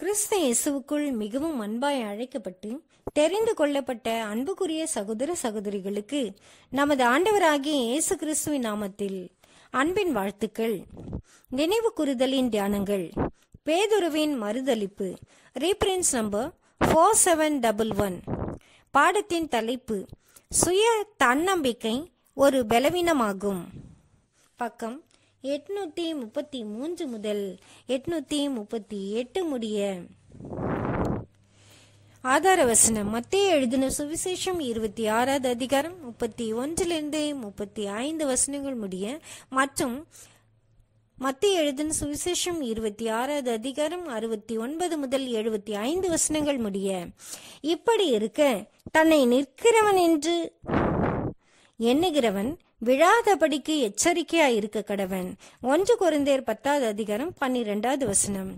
கிறிஸ்து இயேசுவுக்குள் மிகவும் அன்பாய் அழைக்கப்பட்டு தெரிந்து கொள்ளப்பட்ட அன்புக்குரிய சகோதர சகோதரிகளுக்கு நமது ஆண்டவராகிய இயேசு கிறிஸ்துவின் நாமத்தில் அன்பின் வாழ்த்துக்கள் நினைவு கூறுதலின் தியானங்கள் பேதுருவின் மறுதளிப்பு reference number four seven double one பாடத்தின் தலைப்பு சுய தன்னம்பிக்கை ஒரு பலவீனமாகும் பக்கம் எட்நூத்தி முப்பத்தி மூன்று முதல் எட்நூற்றி முப்பத்தி எட்டு முடிய ஆதார வசனம் மத்திய எழுதின சுவிசேஷம் இருபத்தி ஆறாவது அதிகாரம் முப்பத்தி ஒன்றிலிருந்து முப்பத்தி ஐந்து வசனங்கள் முடிய மற்றும் மத்திய எழுதின சுவிசேஷம் இருபத்தி ஆறாவது அதிகாரம் அறுபத்தி ஒன்பது முதல் எழுபத்தி ஐந்து வசனங்கள் முடிய இப்படி இருக்க தன்னை நிற்கிறவன் என்று எண்ணுகிறவன் விழாதபடிக்கு இருக்க கடவன் ஒன்று குறைந்தேர் பத்தாவது அதிகாரம் பன்னிரெண்டாவது வசனம்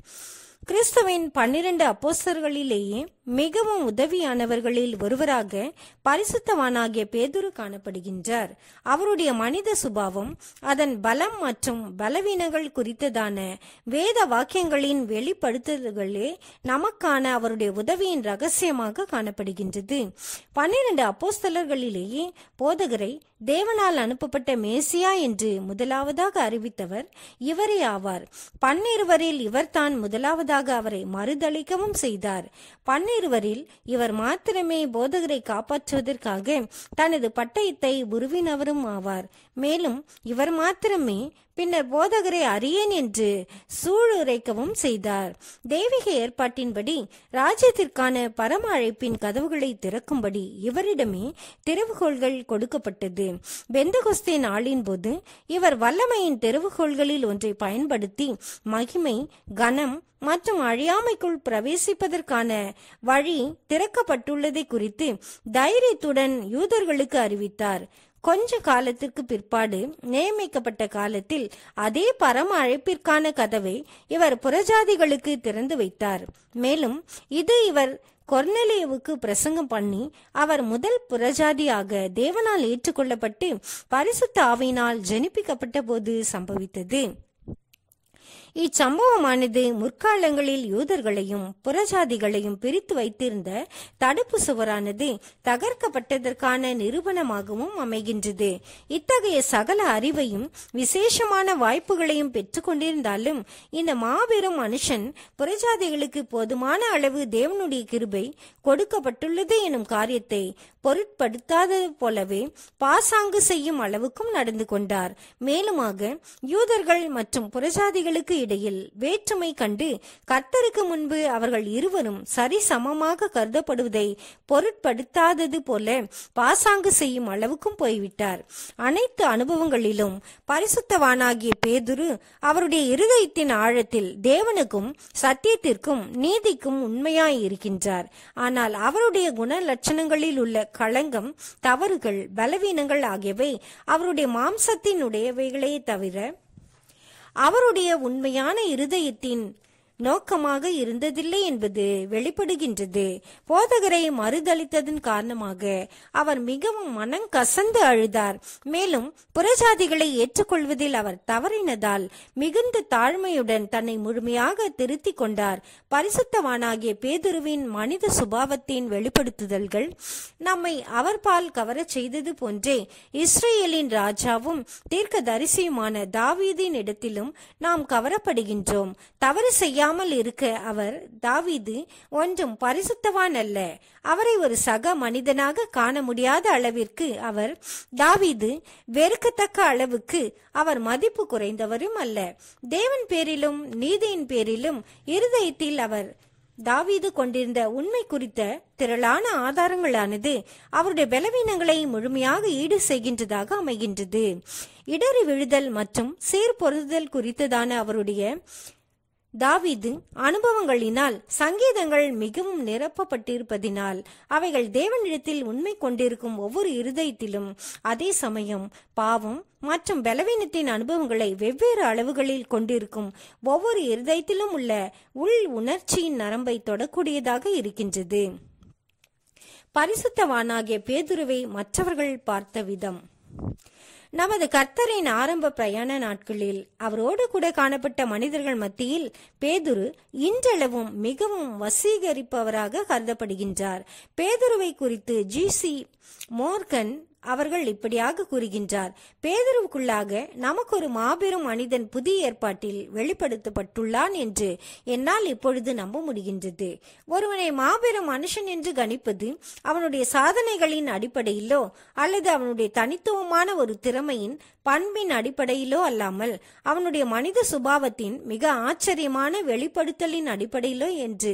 கிறிஸ்துவின் பன்னிரண்டு அப்போஸ்தர்களிலேயே மிகவும் உதவியானவர்களில் ஒருவராக பரிசுத்தவானாகிய பேதுரு காணப்படுகின்றார் அவருடைய மனித சுபாவம் அதன் பலம் மற்றும் பலவீனங்கள் குறித்ததான வேத வாக்கியங்களின் வெளிப்படுத்துதல்களே நமக்கான அவருடைய உதவியின் ரகசியமாக காணப்படுகின்றது பன்னிரண்டு அப்போஸ்தலர்களிலேயே போதகரை தேவனால் அனுப்பப்பட்ட மேசியா என்று முதலாவதாக அறிவித்தவர் இவரே ஆவார் பன்னிருவரில் இவர்தான் முதலாவதாக அவரை மறுதளிக்கவும் செய்தார் பன்னிரு இருவரில் இவர் மாத்திரமே போதகரை காப்பாற்றுவதற்காக தனது பட்டயத்தை உருவினவரும் ஆவார் மேலும் இவர் மாத்திரமே பின்னர் போதகரை அறியேன் என்று சூளுரைக்கவும் செய்தார் தெய்வீக ஏற்பாட்டின்படி ராஜ்யத்திற்கான பரம அழைப்பின் கதவுகளை திறக்கும்படி இவரிடமே திறவுகோள்கள் கொடுக்கப்பட்டது பெந்தகொஸ்தே நாளின் போது இவர் வல்லமையின் திறவுகோள்களில் ஒன்றை பயன்படுத்தி மகிமை கனம் மற்றும் அழியாமைக்குள் பிரவேசிப்பதற்கான வழி திறக்கப்பட்டுள்ளதை குறித்து தைரியத்துடன் யூதர்களுக்கு அறிவித்தார் கொஞ்ச காலத்திற்கு பிற்பாடு நியமிக்கப்பட்ட காலத்தில் அதே பரம அழைப்பிற்கான கதவை இவர் புறஜாதிகளுக்கு திறந்து வைத்தார் மேலும் இது இவர் கொர்னலியவுக்கு பிரசங்கம் பண்ணி அவர் முதல் புறஜாதியாக தேவனால் ஏற்றுக்கொள்ளப்பட்டு பரிசுத்த ஆவியினால் ஜெனிப்பிக்கப்பட்ட போது சம்பவித்தது இச்சம்பவமானது முற்காலங்களில் யூதர்களையும் புறஜாதிகளையும் பிரித்து வைத்திருந்த தடுப்பு சுவரானது தகர்க்கப்பட்டதற்கான நிரூபணமாகவும் அமைகின்றது இத்தகைய சகல அறிவையும் விசேஷமான வாய்ப்புகளையும் பெற்றுக்கொண்டிருந்தாலும் இந்த மாபெரும் மனுஷன் புறஜாதிகளுக்கு போதுமான அளவு தேவனுடைய கிருபை கொடுக்கப்பட்டுள்ளது எனும் காரியத்தை பொருட்படுத்தாதது போலவே பாசாங்கு செய்யும் அளவுக்கும் நடந்து கொண்டார் மேலுமாக யூதர்கள் மற்றும் புறஜாதிகளுக்கு இடையில் வேற்றுமை கண்டு கர்த்தருக்கு முன்பு அவர்கள் இருவரும் சரிசமமாக கருதப்படுவதை பொருட்படுத்தாதது போல பாசாங்கு செய்யும் அளவுக்கும் போய்விட்டார் அனைத்து அனுபவங்களிலும் பரிசுத்தவானாகிய பேதுரு அவருடைய இருதயத்தின் ஆழத்தில் தேவனுக்கும் சத்தியத்திற்கும் நீதிக்கும் உண்மையாய் இருக்கின்றார் ஆனால் அவருடைய குண லட்சணங்களில் உள்ள களங்கம் தவறுகள் பலவீனங்கள் ஆகியவை அவருடைய மாம்சத்தினுடையவைகளே தவிர அவருடைய உண்மையான இருதயத்தின் நோக்கமாக இருந்ததில்லை என்பது வெளிப்படுகின்றது போதகரை மறுதளித்ததன் காரணமாக அவர் மிகவும் மனம் கசந்து அழுதார் மேலும் புறஜாதிகளை ஏற்றுக்கொள்வதில் அவர் தவறினதால் மிகுந்த தாழ்மையுடன் தன்னை முழுமையாக திருத்திக் கொண்டார் பரிசுத்தவானாகிய பேதுருவின் மனித சுபாவத்தின் வெளிப்படுத்துதல்கள் நம்மை அவர் பால் கவரச் செய்தது போன்றே இஸ்ரேலின் ராஜாவும் தீர்க்க தரிசியுமான தாவீதின் இடத்திலும் நாம் கவரப்படுகின்றோம் தவறு செய்ய இல்லாமல் இருக்க அவர் தாவீது ஒன்றும் பரிசுத்தவான் அல்ல அவரை ஒரு சக மனிதனாக காண முடியாத அளவிற்கு அவர் தாவீது வெறுக்கத்தக்க அளவுக்கு அவர் மதிப்பு குறைந்தவரும் அல்ல தேவன் பேரிலும் நீதியின் பேரிலும் இருதயத்தில் அவர் தாவீது கொண்டிருந்த உண்மை குறித்த திரளான ஆதாரங்களானது அவருடைய பலவீனங்களை முழுமையாக ஈடு செய்கின்றதாக அமைகின்றது இடறி விழுதல் மற்றும் சீர்பொருதல் குறித்ததான அவருடைய தாவிது அனுபவங்களினால் சங்கீதங்கள் மிகவும் நிரப்பப்பட்டிருப்பதினால் அவைகள் தேவனிடத்தில் உண்மை கொண்டிருக்கும் ஒவ்வொரு இருதயத்திலும் அதே சமயம் பாவம் மற்றும் பலவீனத்தின் அனுபவங்களை வெவ்வேறு அளவுகளில் கொண்டிருக்கும் ஒவ்வொரு இருதயத்திலும் உள்ள உள் உணர்ச்சியின் நரம்பை தொடக்கூடியதாக இருக்கின்றது பரிசுத்தவானாகிய பேதுருவை மற்றவர்கள் பார்த்த விதம் நமது கர்த்தரின் ஆரம்ப பிரயாண நாட்களில் அவரோடு கூட காணப்பட்ட மனிதர்கள் மத்தியில் பேதுரு இன்றளவும் மிகவும் வசீகரிப்பவராக கருதப்படுகின்றார் பேதுருவை குறித்து ஜிசி மோர்கன் அவர்கள் இப்படியாக கூறுகின்றார் பேதருவுக்குள்ளாக ஒரு மாபெரும் மனிதன் புதிய ஏற்பாட்டில் வெளிப்படுத்தப்பட்டுள்ளான் என்று என்னால் இப்பொழுது நம்ப முடிகின்றது ஒருவனை மாபெரும் மனுஷன் என்று கணிப்பது அவனுடைய சாதனைகளின் அடிப்படையிலோ அல்லது அவனுடைய தனித்துவமான ஒரு திறமையின் பண்பின் அடிப்படையிலோ அல்லாமல் அவனுடைய மனித சுபாவத்தின் மிக ஆச்சரியமான வெளிப்படுத்தலின் அடிப்படையிலோ என்று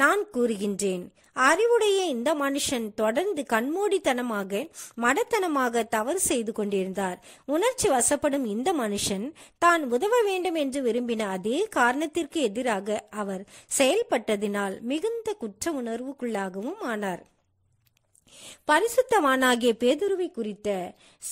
நான் கூறுகின்றேன் அறிவுடைய இந்த மனுஷன் தொடர்ந்து கண்மூடித்தனமாக மடத்தனமாக தவறு செய்து கொண்டிருந்தார் உணர்ச்சி வசப்படும் இந்த மனுஷன் தான் உதவ வேண்டும் என்று விரும்பின அதே காரணத்திற்கு எதிராக அவர் செயல்பட்டதினால் மிகுந்த குற்ற உணர்வுக்குள்ளாகவும் ஆனார் பரிசுத்தவானாகிய பேதுருவை குறித்த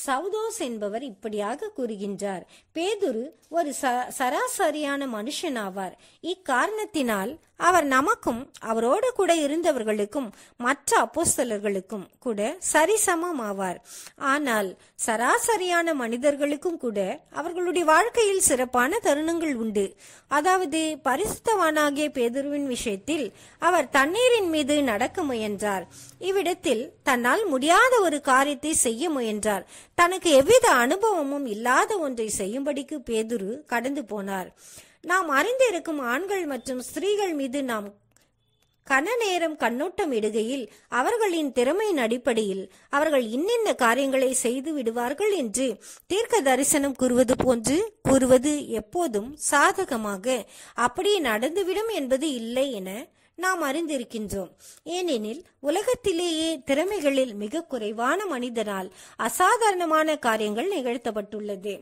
சவுதோஸ் என்பவர் இப்படியாக கூறுகின்றார் பேதுரு ஒரு சராசரியான மனுஷன் ஆவார் இக்காரணத்தினால் அவர் நமக்கும் அவரோடு கூட இருந்தவர்களுக்கும் மற்ற அப்போஸ்தலர்களுக்கும் கூட சரிசமம் ஆவார் ஆனால் சராசரியான மனிதர்களுக்கும் கூட அவர்களுடைய வாழ்க்கையில் சிறப்பான தருணங்கள் உண்டு அதாவது பரிசுத்தவானாகிய பேதுருவின் விஷயத்தில் அவர் தண்ணீரின் மீது நடக்க முயன்றார் இவ்விடத்தில் தன்னால் முடியாத ஒரு காரியத்தை செய்ய முயன்றார் தனக்கு எவ்வித அனுபவமும் இல்லாத ஒன்றை செய்யும்படிக்கு பேதுரு கடந்து போனார் நாம் அறிந்திருக்கும் ஆண்கள் மற்றும் ஸ்திரீகள் மீது நாம் கன நேரம் கண்ணோட்டம் இடுகையில் அவர்களின் திறமையின் அடிப்படையில் அவர்கள் இன்னென்ன காரியங்களை செய்து விடுவார்கள் என்று தீர்க்க தரிசனம் கூறுவது போன்று கூறுவது எப்போதும் சாதகமாக அப்படியே நடந்துவிடும் என்பது இல்லை என நாம் அறிந்திருக்கின்றோம் ஏனெனில் உலகத்திலேயே திறமைகளில் மிக குறைவான மனிதனால் அசாதாரணமான காரியங்கள் நிகழ்த்தப்பட்டுள்ளது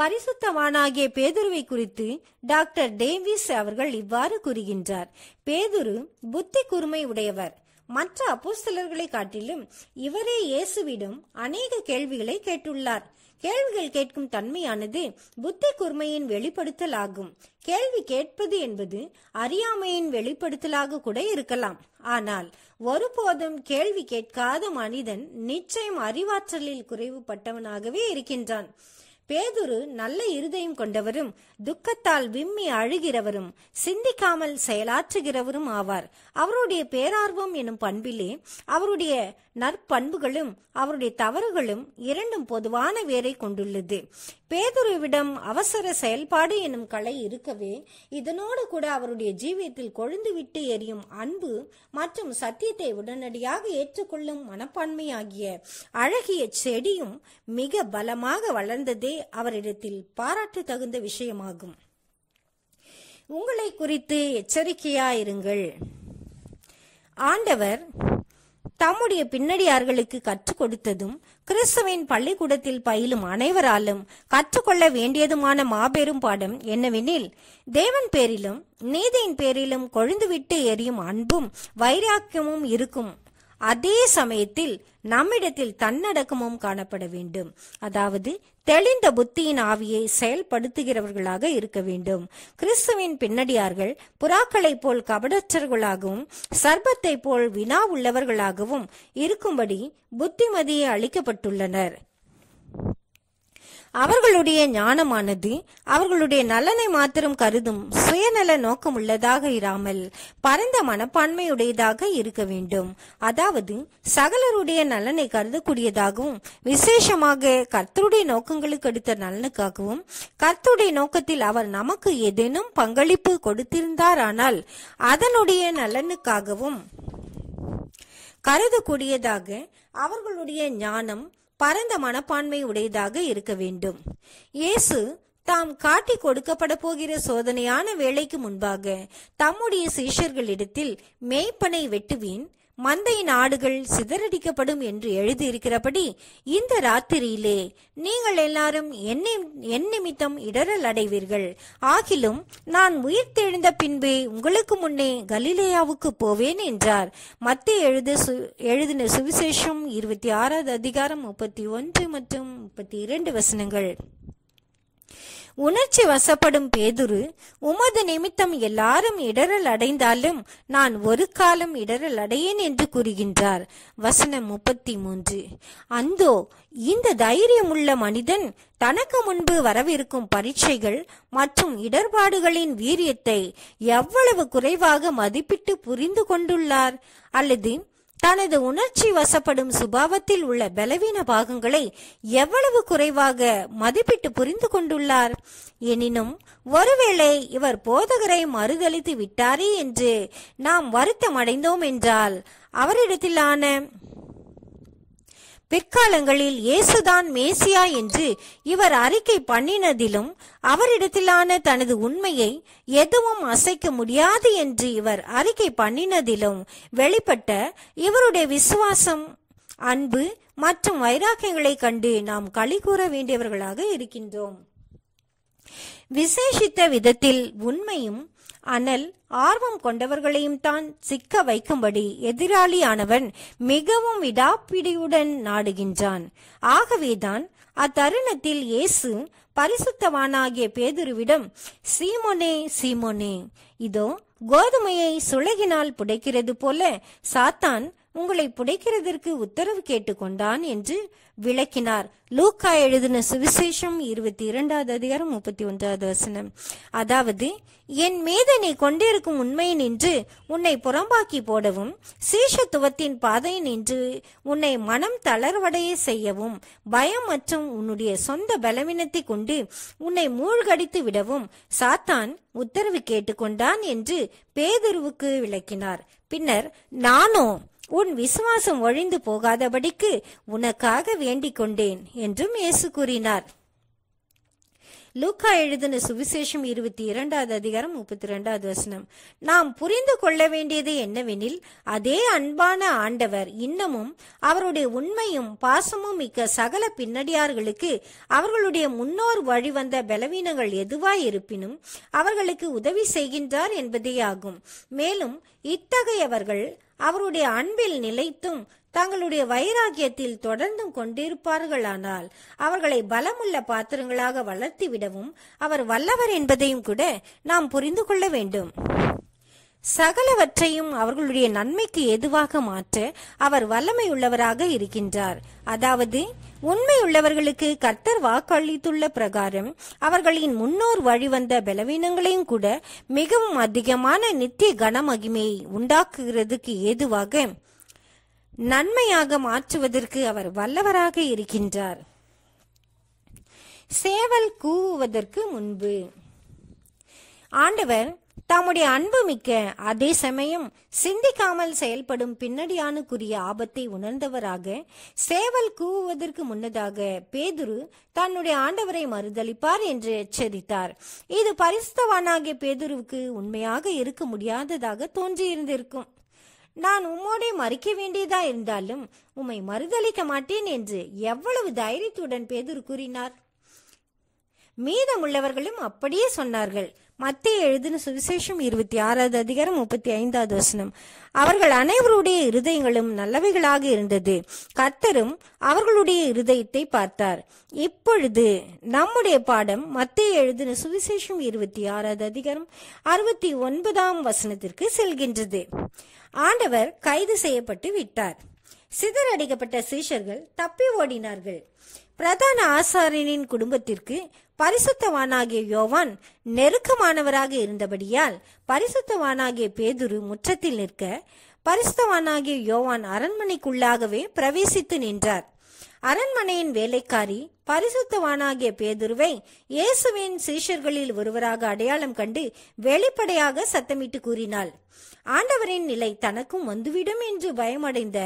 பரிசுத்தவானாகிய பேதுருவை குறித்து டாக்டர் டேவிஸ் அவர்கள் இவ்வாறு கூறுகின்றார் பேதுரு புத்தி கூர்மை உடையவர் மற்ற அப்போஸ்தலர்களை காட்டிலும் இவரே இயேசுவிடம் அநேக கேள்விகளை கேட்டுள்ளார் கேள்விகள் கேட்கும் தன்மையானது புத்தி கூர்மையின் வெளிப்படுத்தல் ஆகும் கேள்வி கேட்பது என்பது அறியாமையின் வெளிப்படுத்தலாக கூட இருக்கலாம் ஆனால் ஒருபோதும் கேள்வி கேட்காத மனிதன் நிச்சயம் அறிவாற்றலில் குறைவுபட்டவனாகவே இருக்கின்றான் பேதுரு நல்ல இருதயம் கொண்டவரும் துக்கத்தால் விம்மி அழுகிறவரும் சிந்திக்காமல் செயலாற்றுகிறவரும் ஆவார் அவருடைய பேரார்வம் எனும் பண்பிலே அவருடைய நற்பண்புகளும் அவருடைய தவறுகளும் இரண்டும் பொதுவான வேரை கொண்டுள்ளது பேதுருவிடம் அவசர செயல்பாடு எனும் கலை இருக்கவே இதனோடு கூட அவருடைய ஜீவியத்தில் கொழுந்துவிட்டு எரியும் அன்பு மற்றும் சத்தியத்தை உடனடியாக ஏற்றுக்கொள்ளும் மனப்பான்மையாகிய அழகிய செடியும் மிக பலமாக வளர்ந்ததே அவரிடத்தில் பாராட்டு தகுந்த விஷயமாகும் உங்களை குறித்து எச்சரிக்கையாயிருங்கள் ஆண்டவர் தம்முடைய பின்னடியார்களுக்கு கற்றுக் கொடுத்ததும் கிறிஸ்தவின் பள்ளிக்கூடத்தில் பயிலும் அனைவராலும் கற்றுக்கொள்ள வேண்டியதுமான மாபெரும் பாடம் என்னவெனில் தேவன் பேரிலும் நீதியின் பேரிலும் கொழுந்துவிட்டு எரியும் அன்பும் வைராக்கியமும் இருக்கும் அதே சமயத்தில் நம்மிடத்தில் தன்னடக்கமும் காணப்பட வேண்டும் அதாவது தெளிந்த புத்தியின் ஆவியை செயல்படுத்துகிறவர்களாக இருக்க வேண்டும் கிறிஸ்துவின் பின்னடியார்கள் புறாக்களைப் போல் கபடற்றர்களாகவும் சர்பத்தை போல் வினா உள்ளவர்களாகவும் இருக்கும்படி புத்திமதியை அளிக்கப்பட்டுள்ளனர் அவர்களுடைய ஞானமானது அவர்களுடைய நலனை மாத்திரம் கருதும் சுயநல நோக்கம் உள்ளதாக இராமல் பரந்த மனப்பான்மையுடையதாக இருக்க வேண்டும் அதாவது சகலருடைய நலனை கருதக்கூடியதாகவும் விசேஷமாக கர்த்தருடைய நோக்கங்களுக்கு எடுத்த நலனுக்காகவும் கர்த்தருடைய நோக்கத்தில் அவர் நமக்கு ஏதேனும் பங்களிப்பு கொடுத்திருந்தாரானால் அதனுடைய நலனுக்காகவும் கருதக்கூடியதாக அவர்களுடைய ஞானம் பரந்த மனப்பான்மை உடையதாக இருக்க வேண்டும் இயேசு தாம் காட்டி கொடுக்கப்பட போகிற சோதனையான வேலைக்கு முன்பாக தம்முடைய சீஷர்களிடத்தில் மேய்ப்பனை வெட்டுவீன் மந்தையின் ஆடுகள் சிதறடிக்கப்படும் என்று எழுதியிருக்கிறபடி இந்த ராத்திரியிலே நீங்கள் எல்லாரும் என்னை என் நிமித்தம் இடரல் அடைவீர்கள் ஆகிலும் நான் உயிர் தெழுந்த பின்பே உங்களுக்கு முன்னே கலிலேயாவுக்கு போவேன் என்றார் மத்திய எழுத எழுதின சுவிசேஷம் இருபத்தி ஆறாவது அதிகாரம் முப்பத்தி ஒன்று மற்றும் முப்பத்தி இரண்டு வசனங்கள் உணர்ச்சி வசப்படும் பேதுரு உமது நிமித்தம் எல்லாரும் இடரல் அடைந்தாலும் நான் ஒரு காலம் இடரல் அடையேன் என்று கூறுகின்றார் வசனம் முப்பத்தி மூன்று அந்தோ இந்த தைரியமுள்ள மனிதன் தனக்கு முன்பு வரவிருக்கும் பரீட்சைகள் மற்றும் இடர்பாடுகளின் வீரியத்தை எவ்வளவு குறைவாக மதிப்பிட்டு புரிந்து கொண்டுள்ளார் அல்லது தனது உணர்ச்சி வசப்படும் சுபாவத்தில் உள்ள பலவீன பாகங்களை எவ்வளவு குறைவாக மதிப்பிட்டு புரிந்து கொண்டுள்ளார் எனினும் ஒருவேளை இவர் போதகரை மறுதளித்து விட்டாரே என்று நாம் வருத்தம் அடைந்தோம் என்றால் அவரிடத்திலான பிற்காலங்களில் இயேசுதான் மேசியா என்று இவர் அறிக்கை பண்ணினதிலும் அவரிடத்திலான தனது உண்மையை எதுவும் அசைக்க முடியாது என்று இவர் அறிக்கை பண்ணினதிலும் வெளிப்பட்ட இவருடைய விசுவாசம் அன்பு மற்றும் வைராக்கியங்களை கண்டு நாம் களி கூற வேண்டியவர்களாக இருக்கின்றோம் விசேஷித்த விதத்தில் உண்மையும் அனல் ஆர்வம் கொண்டவர்களையும் தான் சிக்க வைக்கும்படி எதிராளியானவன் மிகவும் விடாப்பிடியுடன் நாடுகின்றான் ஆகவேதான் அத்தருணத்தில் இயேசு பரிசுத்தவானாகிய பேதுருவிடம் சீமோனே சீமோனே இதோ கோதுமையை சுலகினால் புடைக்கிறது போல சாத்தான் உங்களை புடைக்கிறதற்கு உத்தரவு கேட்டுக்கொண்டான் என்று விளக்கினார் லூக்கா எழுதின சுவிசேஷம் இருபத்தி இரண்டாவது அதிகாரம் முப்பத்தி ஒன்றாவது வசனம் அதாவது என் மீது நீ கொண்டிருக்கும் உண்மை நின்று உன்னை புறம்பாக்கி போடவும் சீஷத்துவத்தின் பாதை நின்று உன்னை மனம் தளர்வடைய செய்யவும் பயம் மற்றும் உன்னுடைய சொந்த பலவீனத்தை கொண்டு உன்னை மூழ்கடித்து விடவும் சாத்தான் உத்தரவு கேட்டுக்கொண்டான் என்று பேதுருவுக்கு விளக்கினார் பின்னர் நானோ உன் விசுவாசம் ஒழிந்து போகாதபடிக்கு உனக்காக வேண்டிக் கொண்டேன் என்றும் இயேசு கூறினார் லூக்கா எழுதின சுவிசேஷம் இருபத்தி இரண்டாவது அதிகாரம் முப்பத்தி இரண்டாவது வசனம் நாம் புரிந்து கொள்ள வேண்டியது என்னவெனில் அதே அன்பான ஆண்டவர் இன்னமும் அவருடைய உண்மையும் பாசமும் மிக்க சகல பின்னடியார்களுக்கு அவர்களுடைய முன்னோர் வழிவந்த பலவீனங்கள் எதுவாய் இருப்பினும் அவர்களுக்கு உதவி செய்கின்றார் என்பதே ஆகும் மேலும் இத்தகையவர்கள் அவருடைய அன்பில் நிலைத்தும் தங்களுடைய வைராகியத்தில் தொடர்ந்தும் கொண்டிருப்பார்களானால் அவர்களை பலமுள்ள பாத்திரங்களாக வளர்த்திவிடவும் அவர் வல்லவர் என்பதையும் கூட நாம் புரிந்து கொள்ள வேண்டும் சகலவற்றையும் அவர்களுடைய நன்மைக்கு ஏதுவாக மாற்ற அவர் வல்லமையுள்ளவராக இருக்கின்றார் அதாவது உண்மையுள்ளவர்களுக்கு கர்த்தர் வாக்களித்துள்ள பிரகாரம் அவர்களின் முன்னோர் வழிவந்த பலவீனங்களையும் கூட மிகவும் அதிகமான நித்திய கனமகிமையை உண்டாக்குகிறதுக்கு ஏதுவாக நன்மையாக மாற்றுவதற்கு அவர் வல்லவராக இருக்கின்றார் சேவல் கூவுவதற்கு முன்பு ஆண்டவர் தம்முடைய அன்பு மிக்க அதே சமயம் சிந்திக்காமல் செயல்படும் பின்னடியானுக்குரிய ஆபத்தை உணர்ந்தவராக சேவல் கூவுவதற்கு முன்னதாக பேதுரு தன்னுடைய ஆண்டவரை மறுதளிப்பார் என்று எச்சரித்தார் இது பரிசுத்தவானாகிய பேதுருவுக்கு உண்மையாக இருக்க முடியாததாக தோன்றியிருந்திருக்கும் நான் உம்மோடே மறிக்க வேண்டியதா இருந்தாலும் உம்மை மறுதளிக்க மாட்டேன் என்று எவ்வளவு தைரியத்துடன் பேதுரு கூறினார் மீதமுள்ளவர்களும் அப்படியே சொன்னார்கள் மத்திய எழுதின சுவிசேஷம் இருபத்தி ஆறாவது அதிகாரம் முப்பத்தி ஐந்தாவது வசனம் அவர்கள் அனைவருடைய இருதயங்களும் நல்லவைகளாக இருந்தது கர்த்தரும் அவர்களுடைய இருதயத்தை பார்த்தார் இப்பொழுது நம்முடைய பாடம் மத்திய எழுதின சுவிசேஷம் இருபத்தி ஆறாவது அதிகாரம் அறுபத்தி ஒன்பதாம் வசனத்திற்கு செல்கின்றது ஆண்டவர் கைது செய்யப்பட்டு விட்டார் சிதறடிக்கப்பட்ட சீஷர்கள் தப்பி ஓடினார்கள் பிரதான ஆசாரியனின் குடும்பத்திற்கு பரிசுத்தவானாகிய யோவான் நெருக்கமானவராக இருந்தபடியால் பரிசுத்தவானாகிய பேதுரு முற்றத்தில் நிற்க பரிசுத்தவானாகிய யோவான் அரண்மனைக்குள்ளாகவே பிரவேசித்து நின்றார் அரண்மனையின் வேலைக்காரி பரிசுத்தவானாகிய பேதுருவை இயேசுவின் சீஷர்களில் ஒருவராக அடையாளம் கண்டு வெளிப்படையாக சத்தமிட்டு கூறினாள் ஆண்டவரின் நிலை தனக்கும் வந்துவிடும் என்று பயமடைந்த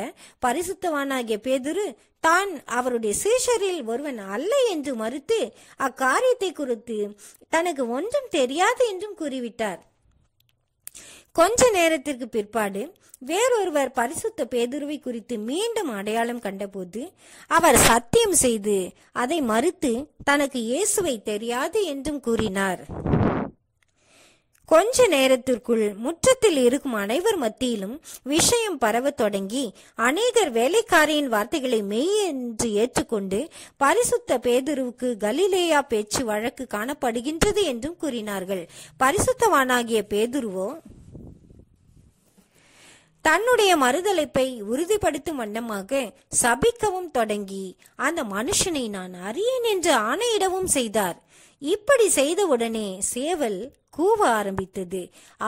பரிசுத்தவானாகிய பேதுரு தான் அவருடைய சீஷரில் ஒருவன் அல்ல என்று மறுத்து அக்காரியத்தை குறித்து தனக்கு ஒன்றும் தெரியாது என்றும் கூறிவிட்டார் கொஞ்ச நேரத்திற்கு பிற்பாடு வேறொருவர் பரிசுத்த பேதுருவை குறித்து மீண்டும் அடையாளம் கண்டபோது அவர் சத்தியம் செய்து அதை மறுத்து தனக்கு இயேசுவை தெரியாது என்றும் கூறினார் கொஞ்ச நேரத்திற்குள் முற்றத்தில் இருக்கும் அனைவர் மத்தியிலும் விஷயம் பரவத் தொடங்கி அநேகர் வேலைக்காரியின் வார்த்தைகளை மெய் என்று ஏற்றுக்கொண்டு பரிசுத்த பேதுருவுக்கு கலிலேயா பேச்சு வழக்கு காணப்படுகின்றது என்றும் கூறினார்கள் பரிசுத்தவானாகிய பேதுருவோ தன்னுடைய மறுதலைப்பை உறுதிப்படுத்தும் வண்ணமாக சபிக்கவும் தொடங்கி அந்த மனுஷனை நான் அறியேன் என்று ஆணையிடவும் செய்தார் இப்படி செய்தவுடனே சேவல் கூவ ஆரம்பித்தது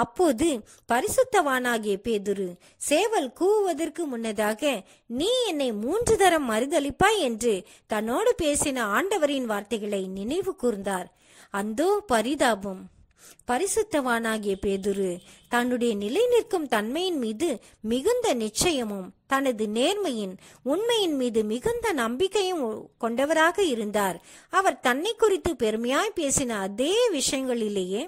அப்போது பரிசுத்தவானாகிய பேதுரு சேவல் கூவுவதற்கு முன்னதாக நீ என்னை மூன்று தரம் மறுதளிப்பாய் என்று தன்னோடு பேசின ஆண்டவரின் வார்த்தைகளை நினைவு கூர்ந்தார் அந்தோ பரிதாபம் பரிசுத்தவானாகிய பேதுரு தன்னுடைய நிலை நிற்கும் தன்மையின் மீது மிகுந்த நிச்சயமும் தனது நேர்மையின் உண்மையின் மீது மிகுந்த நம்பிக்கையும் கொண்டவராக இருந்தார் அவர் தன்னை குறித்து பெருமையாய் பேசின அதே விஷயங்களிலேயே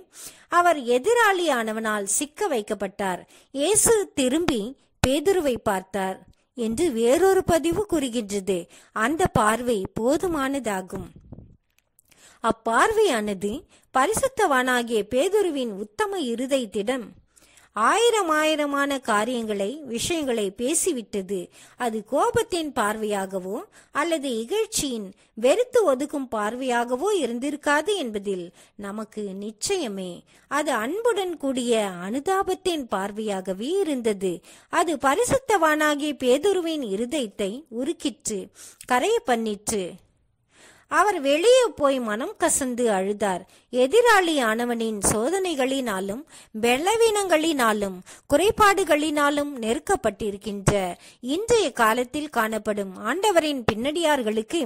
அவர் எதிராளியானவனால் சிக்க வைக்கப்பட்டார் இயேசு திரும்பி பேதுருவை பார்த்தார் என்று வேறொரு பதிவு கூறுகின்றது அந்த பார்வை போதுமானதாகும் அப்பார்வையானது பரிசுத்தவானாகிய பேதுருவின் உத்தம இருதயத்திடம் ஆயிரம் ஆயிரமான காரியங்களை விஷயங்களை பேசிவிட்டது அது கோபத்தின் பார்வையாகவோ அல்லது இகழ்ச்சியின் வெறுத்து ஒதுக்கும் பார்வையாகவோ இருந்திருக்காது என்பதில் நமக்கு நிச்சயமே அது அன்புடன் கூடிய அனுதாபத்தின் பார்வையாகவே இருந்தது அது பரிசுத்தவானாகிய பேதுருவின் இருதயத்தை உருக்கிற்று கரைய பண்ணிற்று அவர் வெளியே போய் மனம் கசந்து அழுதார் எதிராளி ஆனவனின் சோதனைகளினாலும் பெலவீனங்களினாலும் குறைபாடுகளினாலும் நெருக்கப்பட்டிருக்கின்ற இன்றைய காலத்தில் காணப்படும் ஆண்டவரின் பின்னடியார்களுக்கு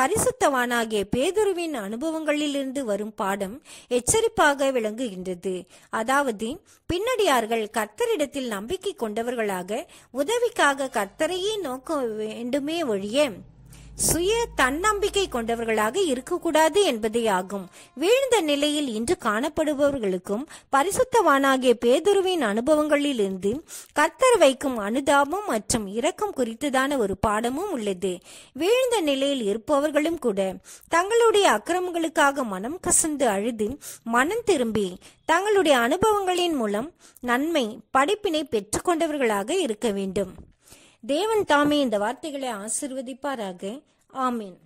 பரிசுத்தவானாகிய பேதுருவின் அனுபவங்களிலிருந்து வரும் பாடம் எச்சரிப்பாக விளங்குகின்றது அதாவது பின்னடியார்கள் கர்த்தரிடத்தில் நம்பிக்கை கொண்டவர்களாக உதவிக்காக கர்த்தரையே நோக்க வேண்டுமே ஒழிய சுய தன்னம்பிக்கை கொண்டவர்களாக இருக்கக்கூடாது என்பதே ஆகும் வீழ்ந்த நிலையில் இன்று காணப்படுபவர்களுக்கும் பரிசுத்தவானாகிய பேதுருவின் அனுபவங்களில் இருந்து கர்த்தர் வைக்கும் அனுதாபம் மற்றும் இரக்கம் குறித்ததான ஒரு பாடமும் உள்ளது வீழ்ந்த நிலையில் இருப்பவர்களும் கூட தங்களுடைய அக்கிரமங்களுக்காக மனம் கசந்து அழுது மனம் திரும்பி தங்களுடைய அனுபவங்களின் மூலம் நன்மை படிப்பினை பெற்றுக்கொண்டவர்களாக இருக்க வேண்டும் தேவன் தாமே இந்த வார்த்தைகளை ஆசிர்வதிப்பாராக ஆமீன்